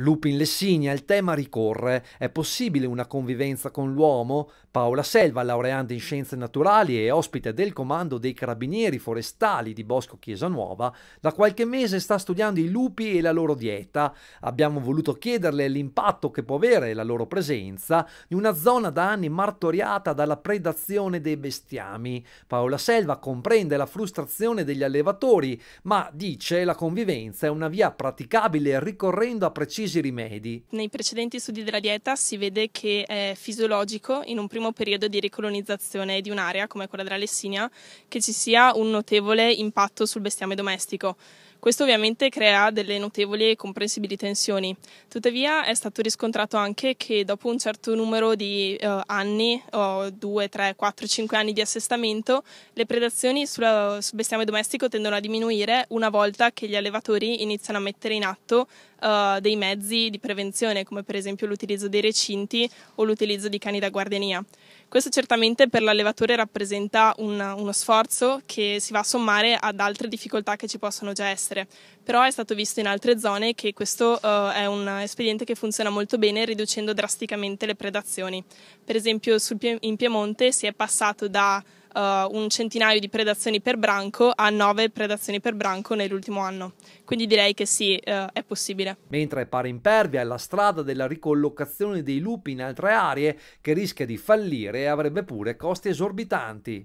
Lupin Lessinia, il tema ricorre. È possibile una convivenza con l'uomo? Paola Selva, laureante in scienze naturali e ospite del comando dei carabinieri forestali di Bosco Chiesa Nuova, da qualche mese sta studiando i lupi e la loro dieta. Abbiamo voluto chiederle l'impatto che può avere la loro presenza in una zona da anni martoriata dalla predazione dei bestiami. Paola Selva comprende la frustrazione degli allevatori, ma dice la convivenza è una via praticabile ricorrendo a precisi precisi rimedi. Nei precedenti studi della dieta si vede che è fisiologico in un primo periodo di ricolonizzazione di un'area come quella della Lessinia che ci sia un notevole impatto sul bestiame domestico. Questo ovviamente crea delle notevoli e comprensibili tensioni. Tuttavia è stato riscontrato anche che dopo un certo numero di eh, anni, oh, 2, 3, 4, 5 anni di assestamento, le predazioni sulla, sul bestiame domestico tendono a diminuire una volta che gli allevatori iniziano a mettere in atto uh, dei mezzi di prevenzione, come per esempio l'utilizzo dei recinti o l'utilizzo di cani da guardiania. Questo certamente per l'allevatore rappresenta un, uno sforzo che si va a sommare ad altre difficoltà che ci possono già essere, però è stato visto in altre zone che questo uh, è un espediente che funziona molto bene riducendo drasticamente le predazioni. Per esempio sul, in Piemonte si è passato da uh, un centinaio di predazioni per branco a nove predazioni per branco nell'ultimo anno. Quindi direi che sì, uh, è possibile. Mentre pare impervia la strada della ricollocazione dei lupi in altre aree che rischia di fallire e avrebbe pure costi esorbitanti.